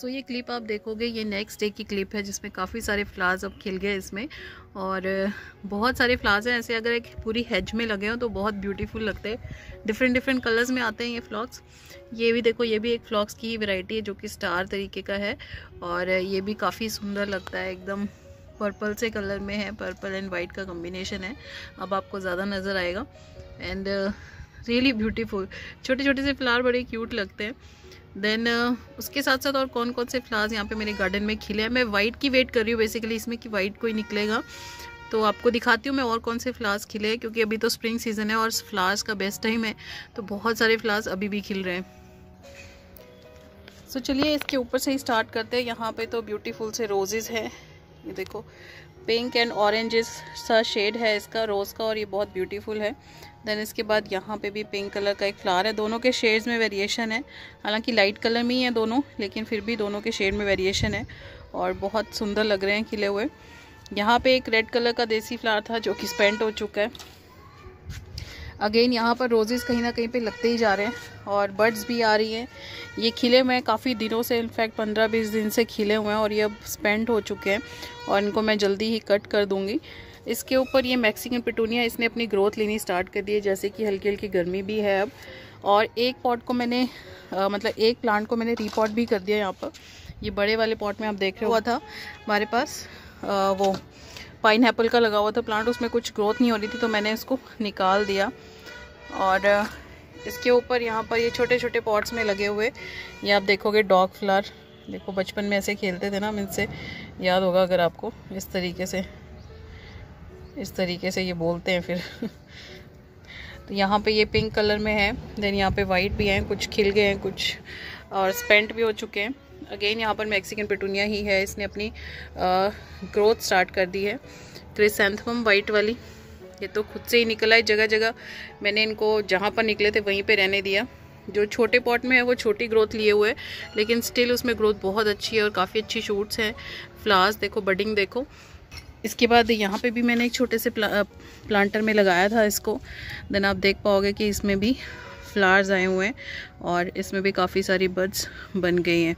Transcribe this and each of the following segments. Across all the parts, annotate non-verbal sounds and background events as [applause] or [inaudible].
सो ये क्लिप आप देखोगे ये नेक्स्ट डे की क्लिप है जिसमें काफ़ी सारे फ्लावर्स अब खिल गए इसमें और बहुत सारे फ्लावर्स हैं ऐसे अगर एक पूरी हेज में लगे हों तो बहुत ब्यूटीफुल लगते हैं डिफरेंट डिफरेंट कलर्स में आते हैं ये फ्लॉक्स ये भी देखो ये भी एक फ्लॉक्स की वैरायटी है जो कि स्टार तरीके का है और ये भी काफ़ी सुंदर लगता है एकदम पर्पल से कलर में है पर्पल एंड वाइट का कॉम्बिनेशन है अब आपको ज़्यादा नज़र आएगा एंड रियली ब्यूटीफुल छोटे छोटे से फ्लावर बड़े क्यूट लगते हैं देन uh, उसके साथ साथ और कौन कौन से फ्लावर्स यहाँ पे मेरे गार्डन में खिले हैं मैं वाइट की वेट कर रही हूँ बेसिकली इसमें कि वाइट कोई निकलेगा तो आपको दिखाती हूँ मैं और कौन से फ्लावर्स खिले हैं क्योंकि अभी तो स्प्रिंग सीजन है और फ्लावर्स का बेस्ट टाइम है तो बहुत सारे फ्लावर्स अभी भी खिल रहे हैं सो so, चलिए इसके ऊपर से ही स्टार्ट करते हैं यहाँ पर तो ब्यूटीफुल से रोजेज हैं ये देखो पिंक एंड ऑरेंज सा शेड है इसका रोज़ का और ये बहुत ब्यूटीफुल है देन इसके बाद यहाँ पे भी पिंक कलर का एक फ्लावर है दोनों के शेड्स में वेरिएशन है हालांकि लाइट कलर में ही है दोनों लेकिन फिर भी दोनों के शेड में वेरिएशन है और बहुत सुंदर लग रहे हैं खिले हुए यहाँ पे एक रेड कलर का देसी फ्लावर था जो कि स्पेंट हो चुका है अगेन यहाँ पर रोजेज़ कहीं ना कहीं पे लगते ही जा रहे हैं और बर्ड्स भी आ रही हैं ये खिले हुए हैं काफ़ी दिनों से इनफैक्ट पंद्रह बीस दिन से खिले हुए हैं और ये अब स्पेंट हो चुके हैं और इनको मैं जल्दी ही कट कर दूँगी इसके ऊपर ये मैक्सिकन पिटूनिया इसने अपनी ग्रोथ लेनी स्टार्ट कर दी है जैसे कि हल्की हल्की गर्मी भी है अब और एक पॉट को मैंने आ, मतलब एक प्लांट को मैंने रीपॉट भी कर दिया यहाँ पर ये बड़े वाले पॉट में आप देख रहे हुआ था हमारे पास आ, वो पाइन का लगा हुआ था प्लांट उसमें कुछ ग्रोथ नहीं हो रही थी तो मैंने इसको निकाल दिया और इसके ऊपर यहाँ पर ये छोटे छोटे पॉट्स में लगे हुए ये आप देखोगे डॉग फ्लार देखो बचपन में ऐसे खेलते थे ना हम इनसे याद होगा अगर आपको इस तरीके से इस तरीके से ये बोलते हैं फिर [laughs] तो यहाँ पे ये पिंक कलर में है देन यहाँ पे वाइट भी हैं कुछ खिल गए हैं कुछ और स्पेंट भी हो चुके हैं अगेन यहाँ पर मैक्सिकन पेटूनिया ही है इसने अपनी ग्रोथ स्टार्ट कर दी है क्रिसेंथम वाइट वाली ये तो खुद से ही निकला है जगह जगह मैंने इनको जहाँ पर निकले थे वहीं पर रहने दिया जो छोटे पॉट में है वो छोटी ग्रोथ लिए हुए लेकिन स्टिल उसमें ग्रोथ बहुत अच्छी है और काफ़ी अच्छी शूट्स हैं फ्लावर्स देखो बडिंग देखो इसके बाद यहाँ पे भी मैंने एक छोटे से प्ला, प्लांटर में लगाया था इसको देन आप देख पाओगे कि इसमें भी फ्लावर्स आए हुए हैं और इसमें भी काफ़ी सारी बर्ड्स बन गई हैं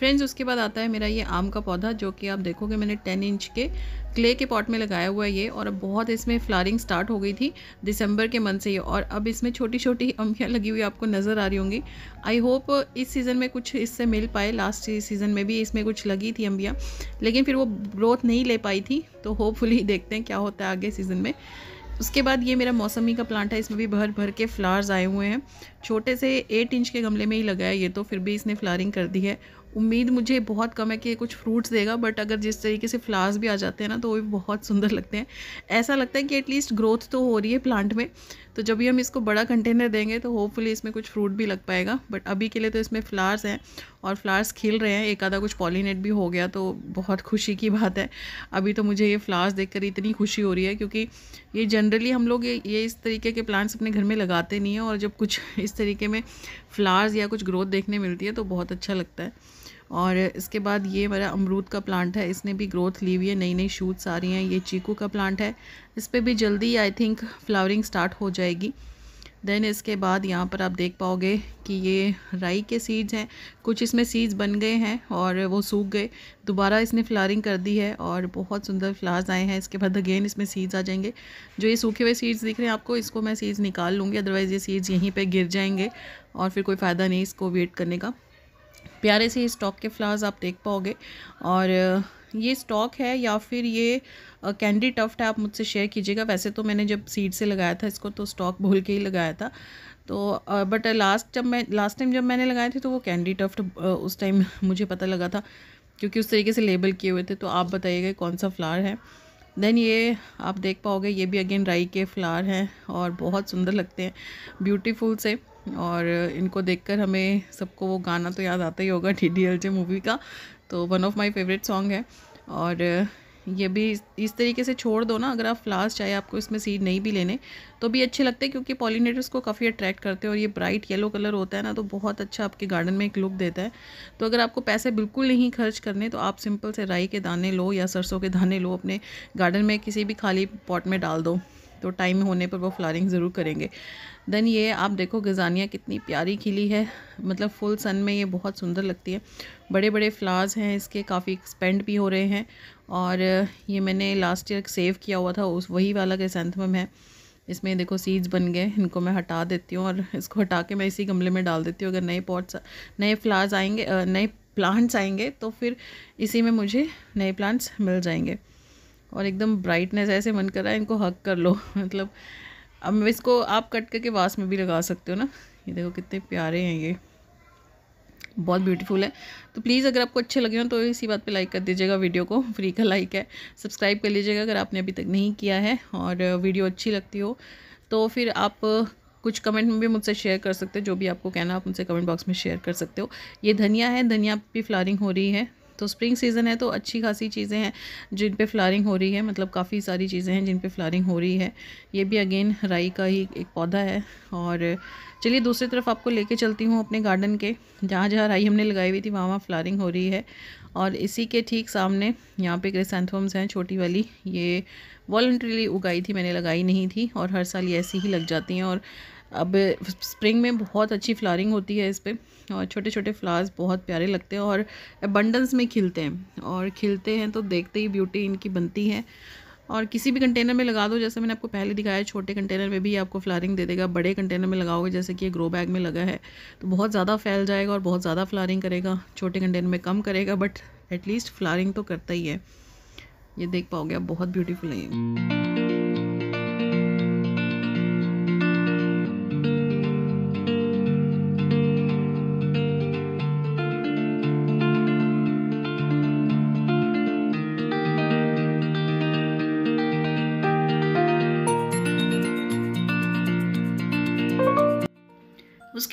फ्रेंड्स उसके बाद आता है मेरा ये आम का पौधा जो कि आप देखोगे मैंने टेन इंच के क्ले के पॉट में लगाया हुआ है ये और अब बहुत इसमें फ्लारिंग स्टार्ट हो गई थी दिसंबर के मंथ से ये और अब इसमें छोटी छोटी अम्बियाँ लगी हुई आपको नज़र आ रही होंगी आई होप इस सीज़न में कुछ इससे मिल पाए लास्ट सीज़न में भी इसमें कुछ लगी थी अम्बियाँ लेकिन फिर वो ग्रोथ नहीं ले पाई थी तो होपफुली [laughs] देखते हैं क्या होता है आगे सीज़न में उसके बाद ये मेरा मौसमी का प्लांट है इसमें भी भर भर के फ्लावर्स आए हुए हैं छोटे से एट इंच के गमले में ही लगाया ये तो फिर भी इसने फ्लारिंग कर दी है उम्मीद मुझे बहुत कम है कि कुछ फ्रूट्स देगा बट अगर जिस तरीके से फ्लावर्स भी आ जाते हैं ना तो वो भी बहुत सुंदर लगते हैं ऐसा लगता है कि एटलीस्ट ग्रोथ तो हो रही है प्लांट में तो जब भी हम इसको बड़ा कंटेनर देंगे तो होपफुली इसमें कुछ फ्रूट भी लग पाएगा बट अभी के लिए तो इसमें फ्लावर्स हैं और फ्लावर्स खिल रहे हैं एक आधा कुछ पॉलीनेट भी हो गया तो बहुत खुशी की बात है अभी तो मुझे ये फ्लावर्स देख इतनी खुशी हो रही है क्योंकि ये जनरली हम लोग ये, ये इस तरीके के प्लांट्स अपने घर में लगाते नहीं हैं और जब कुछ इस तरीके में फ्लावर्स या कुछ ग्रोथ देखने मिलती है तो बहुत अच्छा लगता है और इसके बाद ये मेरा अमरूद का प्लांट है इसने भी ग्रोथ ली हुई है नई नई शूट्स आ रही हैं ये चीकू का प्लांट है इस पर भी जल्दी आई थिंक फ्लावरिंग स्टार्ट हो जाएगी देन इसके बाद यहाँ पर आप देख पाओगे कि ये राई के सीड्स हैं कुछ इसमें सीड्स बन गए हैं और वो सूख गए दोबारा इसने फ्लारिंग कर दी है और बहुत सुंदर फ्लावर्स आए हैं इसके बाद अगेन इसमें सीड्स आ जाएंगे जो ये सूखे हुए सीड्स दिख रहे हैं आपको इसको मैं सीड्स निकाल लूँगी अदरवाइज़ ये सीड्स यहीं पर गिर जाएंगे और फिर कोई फ़ायदा नहीं इसको वेट करने का प्यारे से स्टॉक के फ्लावर्स आप देख पाओगे और ये स्टॉक है या फिर ये कैंडी टफ्ट है आप मुझसे शेयर कीजिएगा वैसे तो मैंने जब सीड से लगाया था इसको तो स्टॉक भूल [laughs] के ही लगाया था तो बट लास्ट जब मैं लास्ट टाइम जब मैंने लगाए थे तो वो कैंडी टफ्ट उस टाइम [laughs] मुझे पता लगा था क्योंकि उस तरीके से लेबल किए हुए थे तो आप बताइएगा कौन सा फ्लावर है देन ये आप देख पाओगे ये भी अगेन राई के फ्लावर हैं और बहुत सुंदर लगते हैं ब्यूटीफुल से और इनको देखकर हमें सबको वो गाना तो याद आता ही होगा D D L J movie का तो one of my favourite song है और ये भी इस तरीके से छोड़ दो ना अगर आप फ्लास्ट चाहे आपको इसमें सीड नहीं भी लेने तो भी अच्छे लगते हैं क्योंकि पॉलिनेटर्स को काफ़ी अट्रैक्ट करते हैं और ये ब्राइट येलो कलर होता है ना तो बहुत अच्छा आपके गार्डन में एक लुक देता है तो अगर आपको पैसे बिल्कुल नहीं खर्च करने तो आप सिंपल से राई के दाने लो या सरसों के दाने लो अपने गार्डन में किसी भी खाली पॉट में डाल दो तो टाइम होने पर वो फ्लारिंग ज़रूर करेंगे देन ये आप देखो गज़ानिया कितनी प्यारी खिली है मतलब फुल सन में ये बहुत सुंदर लगती है बड़े बड़े फ्लावर्स हैं इसके काफ़ी एक्सपेंड भी हो रहे हैं और ये मैंने लास्ट ईयर सेव किया हुआ था उस वही वाला क्रिसेंथमम है इसमें देखो सीड्स बन गए इनको मैं हटा देती हूँ और इसको हटा के मैं इसी गमले में डाल देती हूँ अगर नए पॉट्स नए फ्लावर्स आएंगे नए प्लांट्स आएंगे तो फिर इसी में मुझे नए प्लांट्स मिल जाएंगे और एकदम ब्राइटनेस ऐसे मन कर रहा है इनको हक कर लो [laughs] मतलब अब इसको आप कट करके वास में भी लगा सकते हो ना ये देखो कितने प्यारे हैं ये बहुत ब्यूटीफुल है तो प्लीज़ अगर आपको अच्छे लगे हो तो इसी बात पे लाइक कर दीजिएगा वीडियो को फ्री [laughs] का लाइक है सब्सक्राइब कर लीजिएगा अगर आपने अभी तक नहीं किया है और वीडियो अच्छी लगती हो तो फिर आप कुछ कमेंट में भी मुझसे शेयर कर सकते हो जो भी आपको कहना आप मुझसे कमेंट बॉक्स में शेयर कर सकते हो ये धनिया है धनिया भी फ्लारिंग हो रही है तो स्प्रिंग सीज़न है तो अच्छी खासी चीज़ें हैं जिन पे फ्लारिंग हो रही है मतलब काफ़ी सारी चीज़ें हैं जिन पे फ्लारिंग हो रही है ये भी अगेन राई का ही एक पौधा है और चलिए दूसरी तरफ आपको लेके चलती हूँ अपने गार्डन के जहाँ जहाँ राई हमने लगाई हुई थी वहाँ वहाँ फ्लारिंग हो रही है और इसी के ठीक सामने यहाँ पे क्रेसेंथम्स हैं छोटी वाली ये वॉल्ट्रीली उगाई थी मैंने लगाई नहीं थी और हर साल ये ऐसी ही लग जाती हैं और अब स्प्रिंग में बहुत अच्छी फ्लावरिंग होती है इस पर और छोटे छोटे फ्लावर्स बहुत प्यारे लगते हैं और अबंडस में खिलते हैं और खिलते हैं तो देखते ही ब्यूटी इनकी बनती है और किसी भी कंटेनर में लगा दो जैसे मैंने आपको पहले दिखाया छोटे कंटेनर में भी आपको फ्लारिंग दे देगा बड़े कंटेनर में लगाओगे जैसे कि ये ग्रो बैग में लगा है तो बहुत ज़्यादा फैल जाएगा और बहुत ज़्यादा फ्लारिंग करेगा छोटे कंटेनर में कम करेगा बट एटलीस्ट फ्लारिंग तो करता ही है ये देख पाओगे आप बहुत ब्यूटीफुल है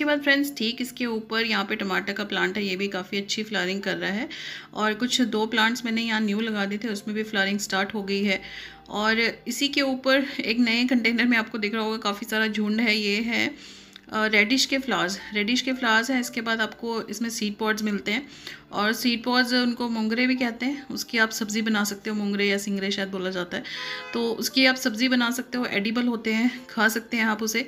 बाद फ्रेंड्स ठीक इसके ऊपर यहाँ पे टमाटर का प्लांट है ये भी काफ़ी अच्छी फ्लारिंग कर रहा है और कुछ दो प्लांट्स मैंने यहाँ न्यू लगा दिए थे उसमें भी फ्लारिंग स्टार्ट हो गई है और इसी के ऊपर एक नए कंटेनर में आपको दिख रहा होगा काफ़ी सारा झुंड है ये है रेडिश के फ्लावर्स रेडिश के फ्लावर्स हैं इसके बाद आपको इसमें सीड पॉड्स मिलते हैं और सीड पॉज उनको मोंगरे भी कहते हैं उसकी आप सब्ज़ी बना सकते हो मोंगरे या सिंगरे शायद बोला जाता है तो उसकी आप सब्ज़ी बना सकते हो एडिबल होते हैं खा सकते हैं आप उसे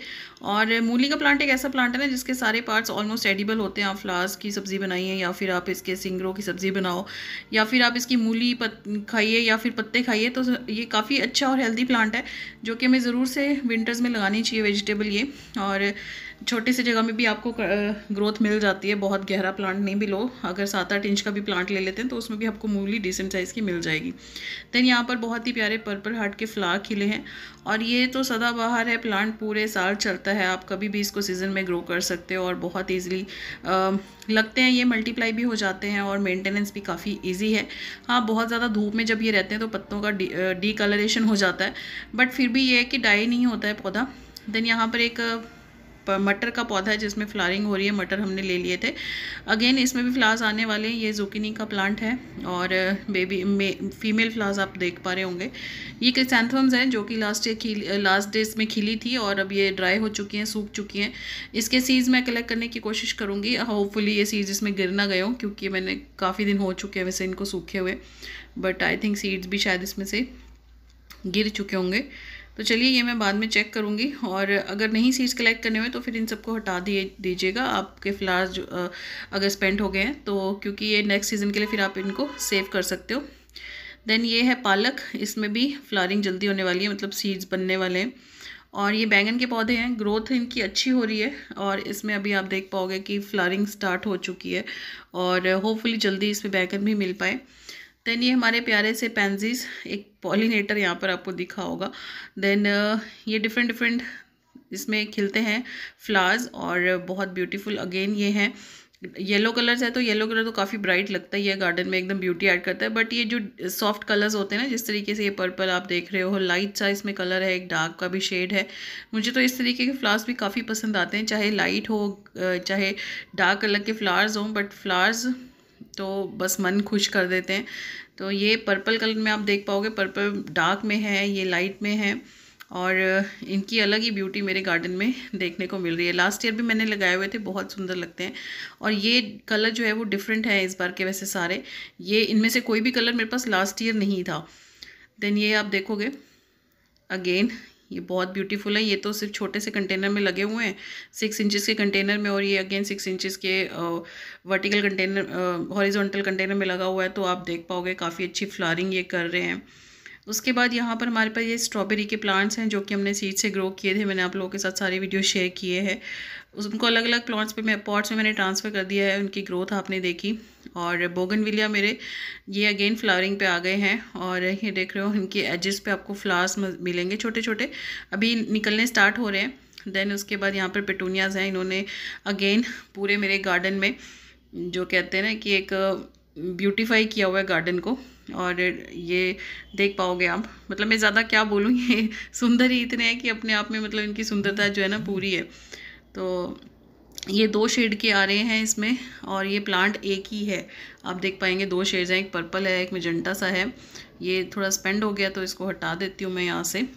और मूली का प्लांट एक ऐसा प्लांट है ना जिसके सारे पार्ट्स ऑलमोस्ट एडिबल होते हैं आप फ्लास की सब्ज़ी बनाइए या फिर आप इसके सिंगरों की सब्ज़ी बनाओ या फिर आप इसकी मूली खाइए या फिर पत्ते खाइए तो ये काफ़ी अच्छा और हेल्दी प्लांट है जो कि हमें ज़रूर से विंटर्स में लगानी चाहिए वेजिटेबल ये और छोटी सी जगह में भी आपको ग्रोथ मिल जाती है बहुत गहरा प्लांट नहीं भी लो अगर सात आठ इंच का भी प्लांट ले लेते हैं तो उसमें भी आपको मूली डिसेंट साइज़ की मिल जाएगी देन यहाँ पर बहुत ही प्यारे पर्पल हार्ट के फ्लावर खिले हैं और ये तो सदाबहार है प्लांट पूरे साल चलता है आप कभी भी इसको सीज़न में ग्रो कर सकते हो और बहुत ईजिली लगते हैं ये मल्टीप्लाई भी हो जाते हैं और मेंटेनेंस भी काफ़ी ईजी है हाँ बहुत ज़्यादा धूप में जब ये रहते हैं तो पत्तों का डी डी कलरेशन हो जाता है बट फिर भी ये है कि डाई नहीं होता है पौधा देन यहाँ पर एक मटर का पौधा है जिसमें फ्लारिंग हो रही है मटर हमने ले लिए थे अगेन इसमें भी फ्लावर्स आने वाले हैं ये जुकिनी का प्लांट है और बेबी फीमेल फ्लावर्स आप देख पा रहे होंगे ये क्रिसेंथम्स हैं जो कि लास्ट ईयर लास्ट डेज में खिली थी और अब ये ड्राई हो चुकी हैं सूख चुकी हैं इसके सीड्स मैं कलेक्ट करने की कोशिश करूँगी होपफुली ये सीड्स इसमें गिर ना गए हों क्योंकि मैंने काफ़ी दिन हो चुके हैं वैसे इनको सूखे हुए बट आई थिंक सीड्स भी शायद इसमें से गिर चुके होंगे तो चलिए ये मैं बाद में चेक करूँगी और अगर नहीं सीड्स कलेक्ट करने हुए तो फिर इन सबको हटा दिए दीजिएगा आपके फ्लावर्स जो अगर स्पेंड हो गए हैं तो क्योंकि ये नेक्स्ट सीज़न के लिए फिर आप इनको सेव कर सकते हो देन ये है पालक इसमें भी फ्लारिंग जल्दी होने वाली है मतलब सीड्स बनने वाले हैं और ये बैंगन के पौधे हैं ग्रोथ इनकी अच्छी हो रही है और इसमें अभी आप देख पाओगे कि फ्लारिंग स्टार्ट हो चुकी है और होपफुली जल्दी इसमें बैंगन भी मिल पाए देन ये हमारे प्यारे से पेंजीज एक पॉलीनेटर यहाँ पर आपको दिखा होगा देन ये डिफरेंट डिफरेंट इसमें खिलते हैं फ्लावर्स और बहुत ब्यूटीफुल अगेन ये हैं येलो कलर्स है तो येलो कलर तो काफ़ी ब्राइट लगता ही है गार्डन में एकदम ब्यूटी ऐड करता है बट ये जो सॉफ्ट कलर्स होते हैं ना जिस तरीके से ये पर्पल आप देख रहे हो लाइट सा इसमें कलर है एक डार्क का भी शेड है मुझे तो इस तरीके के फ्लावर्स भी काफ़ी पसंद आते हैं चाहे लाइट हो चाहे डार्क कलर के फ्लावर्स हों बट फ्लावर्स तो बस मन खुश कर देते हैं तो ये पर्पल कलर में आप देख पाओगे पर्पल डार्क में है ये लाइट में है और इनकी अलग ही ब्यूटी मेरे गार्डन में देखने को मिल रही है लास्ट ईयर भी मैंने लगाए हुए थे बहुत सुंदर लगते हैं और ये कलर जो है वो डिफरेंट है इस बार के वैसे सारे ये इनमें से कोई भी कलर मेरे पास लास्ट ईयर नहीं था देन ये आप देखोगे अगेन ये बहुत ब्यूटीफुल है ये तो सिर्फ छोटे से कंटेनर में लगे हुए हैं सिक्स इंचेस के कंटेनर में और ये अगेन सिक्स इंचेस के वर्टिकल कंटेनर हॉरिजॉन्टल कंटेनर में लगा हुआ है तो आप देख पाओगे काफ़ी अच्छी फ्लारिंग ये कर रहे हैं उसके बाद यहाँ पर हमारे पास ये स्ट्रॉबेरी के प्लांट्स हैं जो कि हमने सीड से ग्रो किए थे मैंने आप लोगों के साथ सारे वीडियो शेयर किए हैं उनको अलग अलग प्लांट्स पे मैं पॉट्स में मैंने ट्रांसफ़र कर दिया है उनकी ग्रोथ आपने देखी और बोगनविलिया मेरे ये अगेन फ्लावरिंग पे आ गए हैं और ये देख रहे हो इनके एजेस पे आपको फ्लावर्स मिलेंगे छोटे छोटे अभी निकलने स्टार्ट हो रहे हैं देन उसके बाद यहाँ पर पेटूनियाज़ हैं इन्होंने अगेन पूरे मेरे गार्डन में जो कहते हैं ना कि एक ब्यूटीफाई किया हुआ है गार्डन को और ये देख पाओगे आप मतलब मैं ज़्यादा क्या बोलूँ ये सुंदर ही इतने हैं कि अपने आप में मतलब इनकी सुंदरता जो है ना पूरी है तो ये दो शेड के आ रहे हैं इसमें और ये प्लांट एक ही है आप देख पाएंगे दो शेड्स हैं एक पर्पल है एक मेजेंटा सा है ये थोड़ा स्पेंड हो गया तो इसको हटा देती हूँ मैं यहाँ से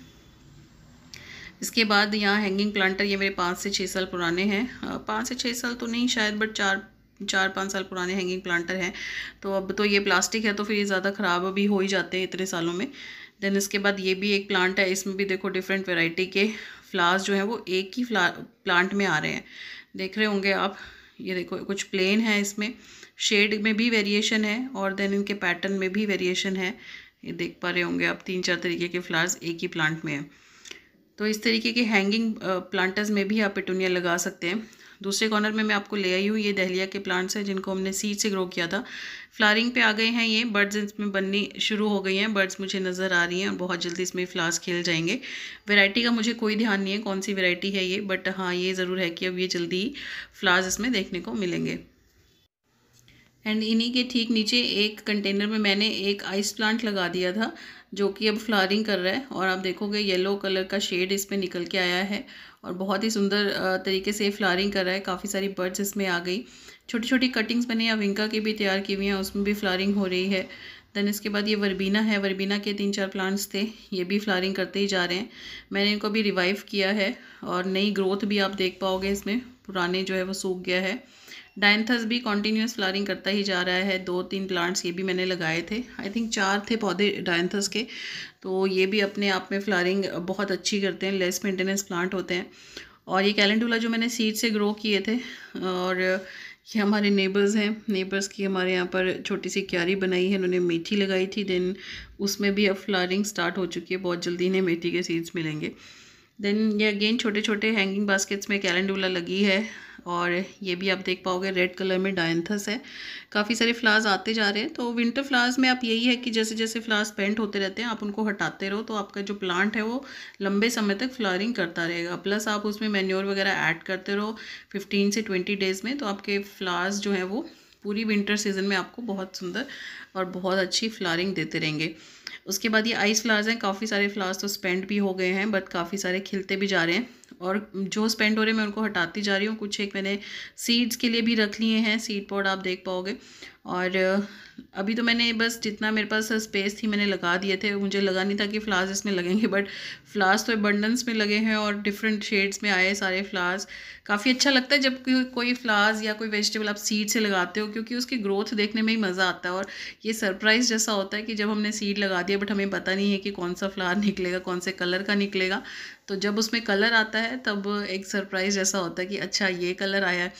इसके बाद यहाँ हैंगिंग प्लांटर ये मेरे पाँच से छः साल पुराने हैं पाँच से छः साल तो नहीं शायद बट चार चार पाँच साल पुराने हैंगिंग प्लांटर हैं तो अब तो ये प्लास्टिक है तो फिर ये ज़्यादा ख़राब भी हो ही जाते हैं इतने सालों में देन इसके बाद ये भी एक प्लांट है इसमें भी देखो डिफरेंट वेराइटी के फ्लावर्स जो हैं वो एक ही फ्ला प्लांट में आ रहे हैं देख रहे होंगे आप ये देखो कुछ प्लेन है इसमें शेड में भी वेरिएशन है और देन इनके पैटर्न में भी वेरिएशन है ये देख पा रहे होंगे आप तीन चार तरीके के फ्लावर्स एक ही प्लांट में है तो इस तरीके के हैंगिंग प्लांटर्स में भी आप पिटूनिया लगा सकते हैं दूसरे कॉर्नर में मैं आपको ले आई हूँ ये दहलिया के प्लांट्स हैं जिनको हमने सीड से ग्रो किया था फ्लारिंग पे आ गए हैं ये बर्ड्स इसमें बननी शुरू हो गई हैं बर्ड्स मुझे नज़र आ रही हैं और बहुत जल्दी इसमें फ्लावर्स खिल जाएंगे वैरायटी का मुझे कोई ध्यान नहीं है कौन सी वैरायटी है ये बट हाँ ये ज़रूर है कि अब ये जल्दी फ्लावर्स इसमें देखने को मिलेंगे एंड इन्हीं के ठीक नीचे एक कंटेनर में मैंने एक आइस प्लांट लगा दिया था जो कि अब फ्लारिंग कर रहा है और आप देखोगे येलो कलर का शेड इस पर निकल के आया है और बहुत ही सुंदर तरीके से फ्लारिंग कर रहा है काफ़ी सारी बर्ड्स इसमें आ गई छोटी छोटी कटिंग्स मैंने अविंका की भी तैयार की हुई हैं उसमें भी फ्लारिंग हो रही है देन इसके बाद ये वर्बीना है वर्बीना के तीन चार प्लांट्स थे ये भी फ्लारिंग करते ही जा रहे हैं मैंने इनको भी रिवाइव किया है और नई ग्रोथ भी आप देख पाओगे इसमें पुराने जो है वो सूख गया है डायंथस भी कॉन्टीन्यूस फ्लारिंग करता ही जा रहा है दो तीन प्लांट्स ये भी मैंने लगाए थे आई थिंक चार थे पौधे डायंथस के तो ये भी अपने आप में फ्लारिंग बहुत अच्छी करते हैं लेस मेंटेनेंस प्लांट होते हैं और ये कैलेंडूला जो मैंने सीड से ग्रो किए थे और ये हमारे नेबर्स हैं नेबर्स की हमारे यहाँ पर छोटी सी क्यारी बनाई है उन्होंने मेथी लगाई थी देन उसमें भी अब फ्लारिंग स्टार्ट हो चुकी है बहुत जल्दी इन्हें मेथी के सीड्स मिलेंगे देन ये अगेन छोटे छोटे हैंगिंग बास्केट्स में कैलेंडूला लगी है और ये भी आप देख पाओगे रेड कलर में डायंथस है काफ़ी सारे फ्लावर्स आते जा रहे हैं तो विंटर फ्लावर्स में आप यही है कि जैसे जैसे फ्लावर्स पेंट होते रहते हैं आप उनको हटाते रहो तो आपका जो प्लांट है वो लंबे समय तक फ्लावरिंग करता रहेगा प्लस आप उसमें मेन्योर वगैरह ऐड करते रहो फिफ्टीन से ट्वेंटी डेज़ में तो आपके फ्लावर्स जो हैं वो पूरी विंटर सीजन में आपको बहुत सुंदर और बहुत अच्छी फ्लावरिंग देते रहेंगे उसके बाद ये आइस फ्लावर्स हैं काफ़ी सारे फ्लावर्स तो स्पेंड भी हो गए हैं बट काफ़ी सारे खिलते भी जा रहे हैं और जो स्पेंड हो रहे मैं उनको हटाती जा रही हूँ कुछ एक मैंने सीड्स के लिए भी रख लिए हैं सीड पॉड आप देख पाओगे और अभी तो मैंने बस जितना मेरे पास स्पेस थी मैंने लगा दिए थे मुझे लगा नहीं था कि फ्लावर्स इसमें लगेंगे बट फ्लावर्स तो एबंडेंस में लगे हैं और डिफरेंट शेड्स में आए सारे फ्लावर्स काफ़ी अच्छा लगता है जब कोई कोई फ्लावर्स या कोई वेजिटेबल आप सीड से लगाते हो क्योंकि उसकी ग्रोथ देखने में ही मज़ा आता है और ये सरप्राइज़ जैसा होता है कि जब हमने सीड लगा दिया बट हमें पता नहीं है कि कौन सा फ्लावर निकलेगा कौन से कलर का निकलेगा तो जब उसमें कलर आता है तब एक सरप्राइज़ जैसा होता है कि अच्छा ये कलर आया है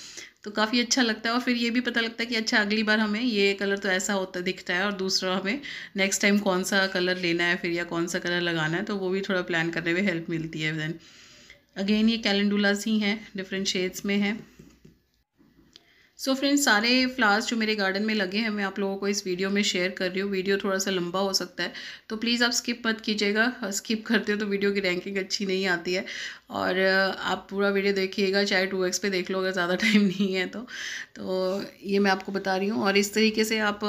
तो काफ़ी अच्छा लगता है और फिर ये भी पता लगता है कि अच्छा अगली बार हमें ये कलर तो ऐसा होता दिखता है और दूसरा हमें नेक्स्ट टाइम कौन सा कलर लेना है फिर या कौन सा कलर लगाना है तो वो भी थोड़ा प्लान करने में हेल्प मिलती है देन अगेन ये कैलेंडुलाज ही हैं डिफरेंट शेड्स में हैं सो so फ्रेंड्स सारे फ्लावर्स जो मेरे गार्डन में लगे हैं मैं आप लोगों को इस वीडियो में शेयर कर रही हूँ वीडियो थोड़ा सा लंबा हो सकता है तो प्लीज़ आप स्किप मत कीजिएगा स्किप करते हो तो वीडियो की रैंकिंग अच्छी नहीं आती है और आप पूरा वीडियो देखिएगा चाहे टू एक्स पे देख लो अगर ज़्यादा टाइम [laughs] नहीं है तो तो ये मैं आपको बता रही हूँ और इस तरीके से आप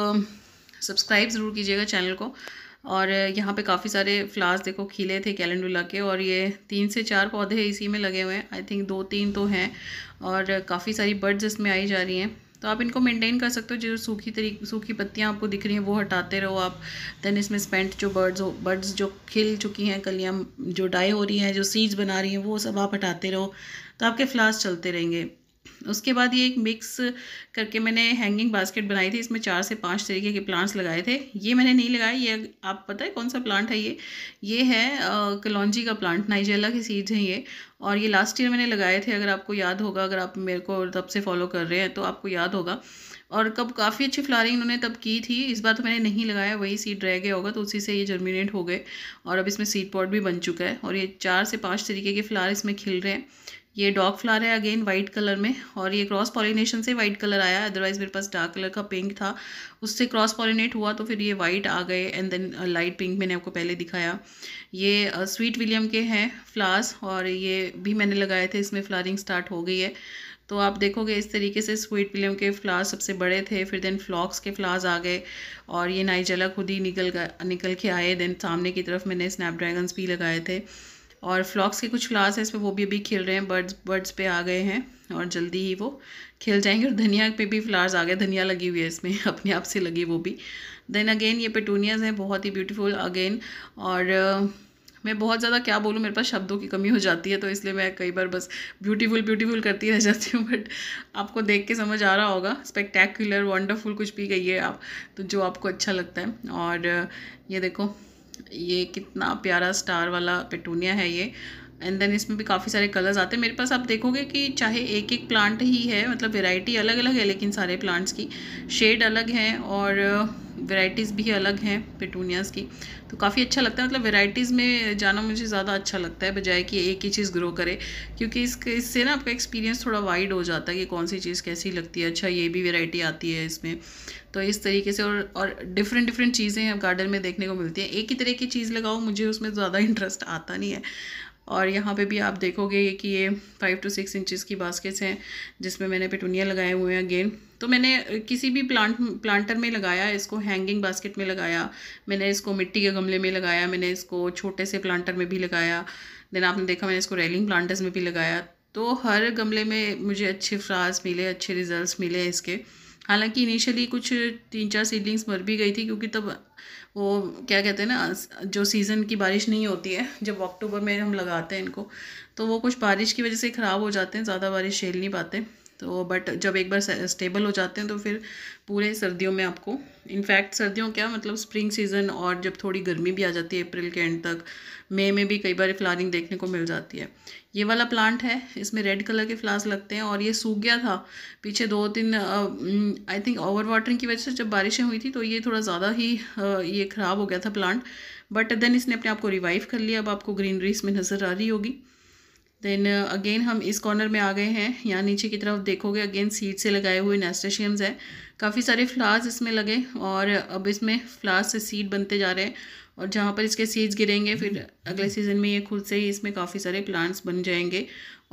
सब्सक्राइब ज़रूर कीजिएगा चैनल को और यहाँ पे काफ़ी सारे फ्लावर्स देखो खिले थे कैलेंडुला के और ये तीन से चार पौधे इसी में लगे हुए हैं आई थिंक दो तीन तो हैं और काफ़ी सारी बर्ड्स इसमें आई जा रही हैं तो आप इनको मेंटेन कर सकते हो जो सूखी तरी सूखी पत्तियाँ आपको दिख रही हैं वो हटाते रहो आप देन इसमें स्पेंट जो बर्ड्स हो बर्ड्स जो खिल चुकी हैं कलियाँ जो डाई हो रही हैं जो सीड्स बना रही हैं वो सब आप हटाते रहो तो आपके फ्लावर्स चलते रहेंगे उसके बाद ये एक मिक्स करके मैंने हैंगिंग बास्केट बनाई थी इसमें चार से पांच तरीके के प्लांट्स लगाए थे ये मैंने नहीं लगाए ये आप पता है कौन सा प्लांट है ये ये है कलौजी का प्लांट नाइजेला के सीड्स हैं ये और ये लास्ट ईयर मैंने लगाए थे अगर आपको याद होगा अगर आप मेरे को तब से फॉलो कर रहे हैं तो आपको याद होगा और कब काफ़ी अच्छी फ्लारिंग उन्होंने तब की थी इस बार तो मैंने नहीं लगाया वही सीड रह गया होगा तो उसी से ये जर्मिनेट हो गए और अब इसमें सीड पॉट भी बन चुका है और ये चार से पाँच तरीके के फ्लार इसमें खिल रहे हैं ये डॉग फ्लार है अगेन वाइट कलर में और ये क्रॉस पॉलिनेशन से वाइट कलर आया अदरवाइज़ मेरे पास डार्क कलर का पिंक था उससे क्रॉस पॉलिनेट हुआ तो फिर ये वाइट आ गए एंड देन लाइट पिंक मैंने आपको पहले दिखाया ये स्वीट uh, विलियम के हैं फ्लावर्स और ये भी मैंने लगाए थे इसमें फ्लारिंग स्टार्ट हो गई है तो आप देखोगे इस तरीके से स्वीट पिलियम के फ्लावर्स सबसे बड़े थे फिर देन फ्लॉक्स के फ्लावर्स आ गए और ये नाइजला खुद ही निकल निकल के आए देन सामने की तरफ मैंने स्नैपड्रैगन्स भी लगाए थे और फ्लॉक्स के कुछ फ्लावर्स हैं इसमें वो भी अभी खिल रहे हैं बर्ड्स बर्ड्स पे आ गए हैं और जल्दी ही वो खिल जाएंगे और धनिया पे भी फ्लावर्स आ गए धनिया लगी हुई है इसमें [laughs] अपने आप से लगी वो भी देन अगेन ये पेटूनियाज़ हैं बहुत ही ब्यूटीफुल अगेन और मैं बहुत ज़्यादा क्या बोलूँ मेरे पास शब्दों की कमी हो जाती है तो इसलिए मैं कई बार बस ब्यूटीफुल ब्यूटीफुल करती रह जाती हूँ बट आपको देख के समझ आ रहा होगा स्पेक्टेकुलर वंडरफुल कुछ भी कहिए आप तो जो आपको अच्छा लगता है और ये देखो ये कितना प्यारा स्टार वाला पेटूनिया है ये एंड देन इसमें भी काफ़ी सारे कलर्स आते हैं मेरे पास आप देखोगे कि चाहे एक एक प्लांट ही है मतलब वेराइटी अलग अलग है लेकिन सारे प्लांट्स की शेड अलग हैं और वेराइटीज़ भी अलग हैं पेटूनियाज़ की तो काफ़ी अच्छा लगता है मतलब वेराइटीज़ में जाना मुझे ज़्यादा अच्छा लगता है बजाय कि एक ही चीज़ ग्रो करे क्योंकि इसके इससे ना आपका एक्सपीरियंस थोड़ा वाइड हो जाता है कि कौन सी चीज़ कैसी लगती है अच्छा ये भी वेराइटी आती है इसमें तो इस तरीके से और और डिफरेंट डिफरेंट चीज़ें गार्डन में देखने को मिलती हैं एक ही तरह की चीज़ लगाओ मुझे उसमें ज़्यादा इंटरेस्ट आता नहीं है और यहाँ पे भी आप देखोगे कि ये फाइव टू सिक्स इंचेस की बास्केट्स हैं जिसमें मैंने पेटूनिया लगाए हुए हैं अगेन तो मैंने किसी भी प्लांट प्लांटर में लगाया इसको हैंगिंग बास्केट में लगाया मैंने इसको मिट्टी के गमले में लगाया मैंने इसको छोटे से प्लांटर में भी लगाया देन आपने देखा मैंने इसको रेलिंग प्लांटर्स में भी लगाया तो हर गमले में मुझे अच्छे फ्रास मिले अच्छे रिजल्ट मिले इसके हालांकि इनिशियली कुछ तीन चार सीडलिंग्स मर भी गई थी क्योंकि तब वो क्या कहते हैं ना जो सीज़न की बारिश नहीं होती है जब अक्टूबर में हम लगाते हैं इनको तो वो कुछ बारिश की वजह से ख़राब हो जाते हैं ज़्यादा बारिश झेल नहीं पाते तो बट जब एक बार स्टेबल हो जाते हैं तो फिर पूरे सर्दियों में आपको इनफैक्ट सर्दियों क्या मतलब स्प्रिंग सीज़न और जब थोड़ी गर्मी भी आ जाती है अप्रैल के एंड तक मई में भी कई बार फ्लारिंग देखने को मिल जाती है ये वाला प्लांट है इसमें रेड कलर के फ्लावर्स लगते हैं और ये सूख गया था पीछे दो तीन आई थिंक ओवर वाटरिंग की वजह से जब बारिशें हुई थी तो ये थोड़ा ज़्यादा ही आ, ये ख़राब हो गया था प्लांट बट देन इसने अपने आप को रिवाइव कर लिया अब आपको ग्रीनरी इसमें नज़र आ रही होगी देन अगेन uh, हम इस कॉर्नर में आ गए हैं यहाँ नीचे की तरफ देखोगे अगेन सीड से लगाए हुए नेस्टेशियम्स हैं काफ़ी सारे फ्लावर्स इसमें लगे और अब इसमें फ्लावर्स से सीड बनते जा रहे हैं और जहाँ पर इसके सीड्स गिरेंगे फिर अगले सीज़न में ये खुद से ही इसमें काफ़ी सारे प्लांट्स बन जाएंगे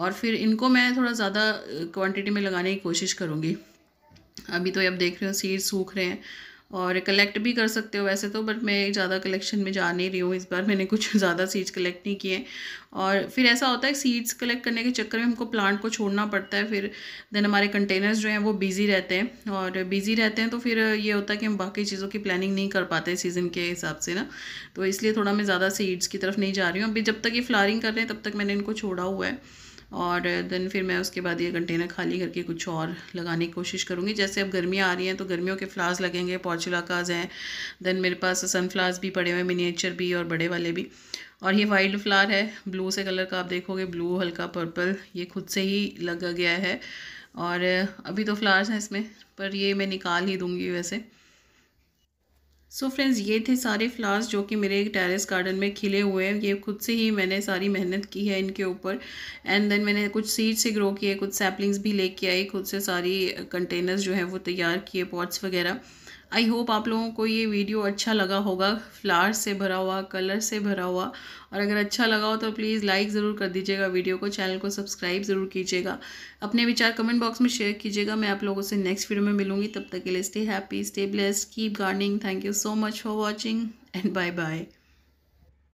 और फिर इनको मैं थोड़ा ज़्यादा क्वान्टिटी uh, में लगाने की कोशिश करूँगी अभी तो अब देख रहे हो सीड सूख रहे हैं और कलेक्ट भी कर सकते हो वैसे तो बट मैं ज़्यादा कलेक्शन में जा नहीं रही हूँ इस बार मैंने कुछ [laughs] ज़्यादा सीड्स कलेक्ट नहीं किए और फिर ऐसा होता है सीड्स कलेक्ट करने के चक्कर में हमको प्लांट को छोड़ना पड़ता है फिर देन हमारे कंटेनर्स जो हैं वो बिज़ी रहते हैं और बिज़ी रहते हैं तो फिर ये होता है कि हम बाकी चीज़ों की प्लानिंग नहीं कर पाते सीज़न के हिसाब से ना तो इसलिए थोड़ा मैं ज़्यादा सीड्स की तरफ नहीं जा रही हूँ अभी जब तक ये फ्लारिंग कर रहे हैं तब तक मैंने इनको छोड़ा हुआ है और देन फिर मैं उसके बाद ये कंटेनर खाली करके कुछ और लगाने की कोशिश करूँगी जैसे अब गर्मियाँ आ रही हैं तो गर्मियों के फ्लावर्स लगेंगे पॉर्चुलाकाज हैं देन मेरे पास सनफ्लावर्स भी पड़े हुए मिनीचर भी और बड़े वाले भी और ये वाइल्ड फ्लावर है ब्लू से कलर का आप देखोगे ब्लू हल्का पर्पल ये खुद से ही लगा गया है और अभी तो फ्लावर्स हैं इसमें पर ये मैं निकाल ही दूँगी वैसे सो so फ्रेंड्स ये थे सारे फ्लावर्स जो कि मेरे टेरेस गार्डन में खिले हुए हैं ये खुद से ही मैंने सारी मेहनत की है इनके ऊपर एंड देन मैंने कुछ सीड से ग्रो किए कुछ सैपलिंग्स भी लेके आई खुद से सारी कंटेनर्स जो है वो तैयार किए पॉट्स वगैरह आई होप आप लोगों को ये वीडियो अच्छा लगा होगा फ्लावर्स से भरा हुआ कलर से भरा हुआ और अगर अच्छा लगा हो तो प्लीज़ लाइक ज़रूर कर दीजिएगा वीडियो को चैनल को सब्सक्राइब ज़रूर कीजिएगा अपने विचार कमेंट बॉक्स में शेयर कीजिएगा मैं आप लोगों से नेक्स्ट वीडियो में मिलूंगी तब तक के लिए stay happy stay blessed keep gardening thank you so much for watching and bye bye